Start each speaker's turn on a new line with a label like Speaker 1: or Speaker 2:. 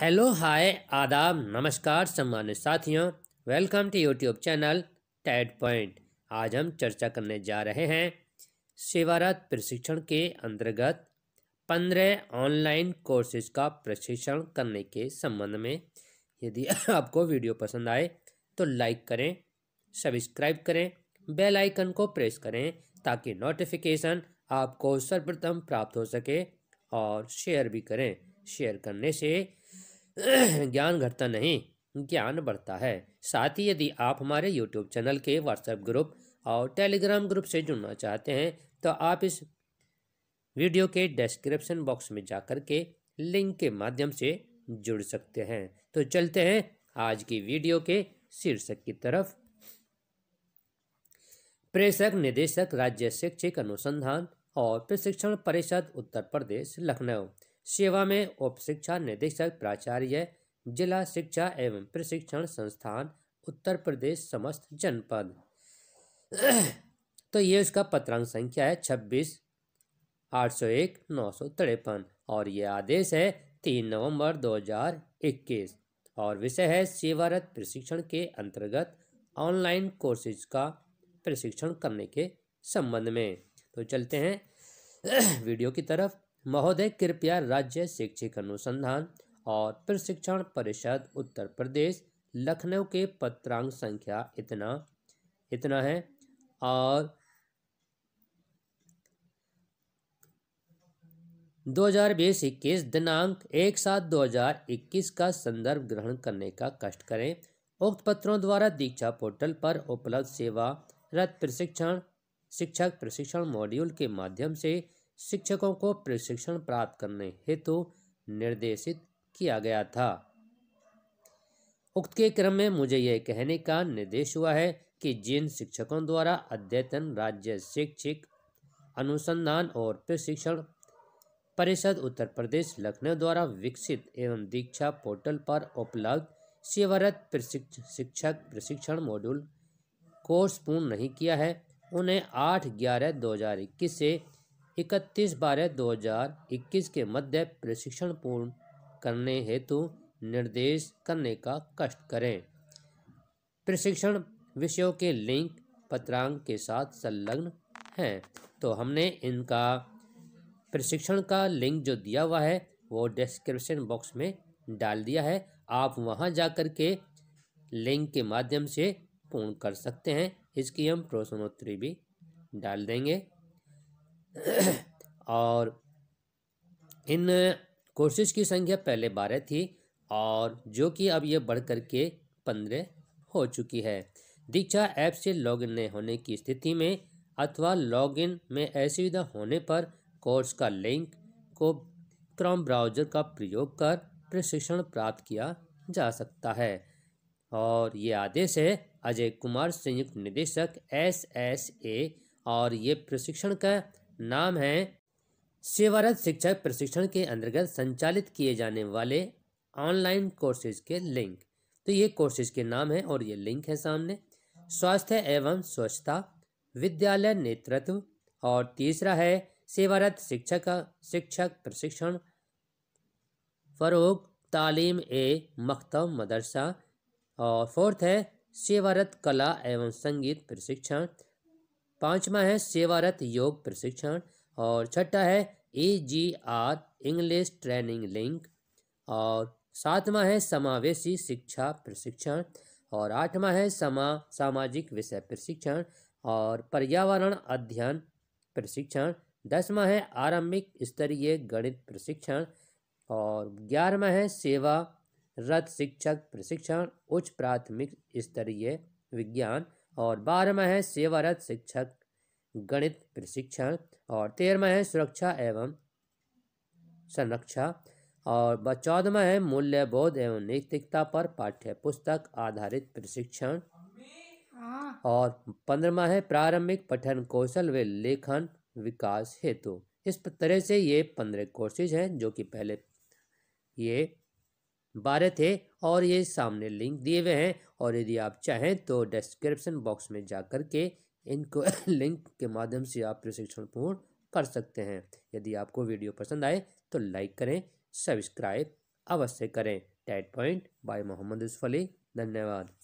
Speaker 1: Hello hi आदाब नमस्कार सम्मान्य साथियों welcome to YouTube channel TET point आज हम चर्चा करने जा रहे हैं सेवारत प्रशिक्षण के अंतर्गत पंद्रह ऑनलाइन कोर्सेज का प्रशिक्षण करने के संबंध में यदि आपको वीडियो पसंद आए तो लाइक करें सब्सक्राइब करें बेल आइकन को प्रेस करें ताकि नोटिफिकेशन आपको सर्वप्रथम प्राप्त हो सके और शेयर भी करें शेयर करने से ज्ञान घटता नहीं ज्ञान बढ़ता है साथ ही यदि आप हमारे यूट्यूब चैनल के व्हाट्सएप ग्रुप और टेलीग्राम ग्रुप से जुड़ना चाहते हैं तो आप इस वीडियो के डिस्क्रिप्शन बॉक्स में जाकर के लिंक के माध्यम से जुड़ सकते हैं तो चलते हैं आज की वीडियो के शीर्षक की तरफ प्रेषक निदेशक राज्य शैक्षिक अनुसंधान और प्रशिक्षण परिषद उत्तर प्रदेश लखनऊ सेवा में उप शिक्षा निदेशक प्राचार्य जिला शिक्षा एवं प्रशिक्षण संस्थान उत्तर प्रदेश समस्त जनपद तो ये उसका पत्रांक संख्या है छब्बीस आठ सौ एक नौ सौ तिरपन और ये आदेश है तीन नवंबर दो हजार इक्कीस और विषय है सेवारत प्रशिक्षण के अंतर्गत ऑनलाइन कोर्सेज का प्रशिक्षण करने के संबंध में तो चलते हैं वीडियो की तरफ महोदय कृपया राज्य शैक्षिक अनुसंधान और प्रशिक्षण परिषद उत्तर प्रदेश लखनऊ के पत्रांक संख्या इतना इतना है और 2021 21 दिनांक एक सात 2021 का संदर्भ ग्रहण करने का कष्ट करें उक्त पत्रों द्वारा दीक्षा पोर्टल पर उपलब्ध सेवा रत प्रशिक्षण शिक्षक प्रशिक्षण मॉड्यूल के माध्यम से शिक्षकों को प्रशिक्षण प्राप्त करने हेतु निर्देशित किया गया था उक्त के क्रम में मुझे यह कहने का निर्देश हुआ है कि जिन शिक्षकों द्वारा अद्यतन राज्य शिक्षक अनुसंधान और प्रशिक्षण परिषद उत्तर प्रदेश लखनऊ द्वारा विकसित एवं दीक्षा पोर्टल पर उपलब्ध सेवारत शिक्षक प्रशिक्षण मॉड्यूल कोर्स पूर्ण नहीं किया है उन्हें आठ ग्यारह दो हजार इक्कीस से इकतीस बारह दो हज़ार इक्कीस के मध्य प्रशिक्षण पूर्ण करने हेतु निर्देश करने का कष्ट करें प्रशिक्षण विषयों के लिंक पत्रांक के साथ संलग्न हैं तो हमने इनका प्रशिक्षण का लिंक जो दिया हुआ है वो डिस्क्रिप्शन बॉक्स में डाल दिया है आप वहां जा कर के लिंक के माध्यम से पूर्ण कर सकते हैं इसकी हम प्रश्नोत्तरी भी डाल देंगे और इन कोर्सेज की संख्या पहले बारह थी और जो कि अब ये बढ़ कर के पंद्रह हो चुकी है दीक्षा ऐप से लॉगिन नहीं होने की स्थिति में अथवा लॉगिन में असुविधा होने पर कोर्स का लिंक को क्रम ब्राउज़र का प्रयोग कर प्रशिक्षण प्राप्त किया जा सकता है और ये आदेश है अजय कुमार संयुक्त निदेशक एस एस ए और ये प्रशिक्षण का नाम है सेवारत शिक्षक प्रशिक्षण के अंतर्गत संचालित किए जाने वाले ऑनलाइन कोर्सेज के लिंक तो ये कोर्सेज के नाम है और ये लिंक है सामने स्वास्थ्य एवं स्वच्छता विद्यालय नेतृत्व और तीसरा है सेवारत शिक्षक शिक्षक प्रशिक्षण फ़रोग तालीम ए मकतब मदरसा और फोर्थ है सेवारत कला एवं संगीत प्रशिक्षण पांचवा है सेवारत योग प्रशिक्षण और छठा है A G R English training link और सातवां है समावेशी शिक्षा प्रशिक्षण और आठवां है समा सामाजिक विषय प्रशिक्षण और पर्यावरण अध्ययन प्रशिक्षण दसवा है आरंभिक स्तरीय गणित प्रशिक्षण और ग्यारहवा है सेवा रत शिक्षक प्रशिक्षण उच्च प्राथमिक स्तरीय विज्ञान और बारहवा है सेवारत शिक्षक गणित प्रशिक्षण और तेरहवा है सुरक्षा एवं संरक्षा और चौदहवा है मूल्य बोध एवं नैतिकता पर पाठ्य पुस्तक आधारित प्रशिक्षण हाँ। और पंद्रहवा है प्रारंभिक पठन कौशल व लेखन विकास हेतु इस तरह से ये पंद्रह कोर्सेज हैं जो कि पहले ये बारह थे और ये सामने लिंक दिए हुए हैं और यदि आप चाहें तो डिस्क्रिप्शन बॉक्स में जा कर के इनको लिंक के माध्यम से आप प्रशिक्षण पूर्ण कर सकते हैं यदि आपको वीडियो पसंद आए तो लाइक करें सब्सक्राइब अवश्य करें टैट पॉइंट बाय मोहम्मद उसफली धन्यवाद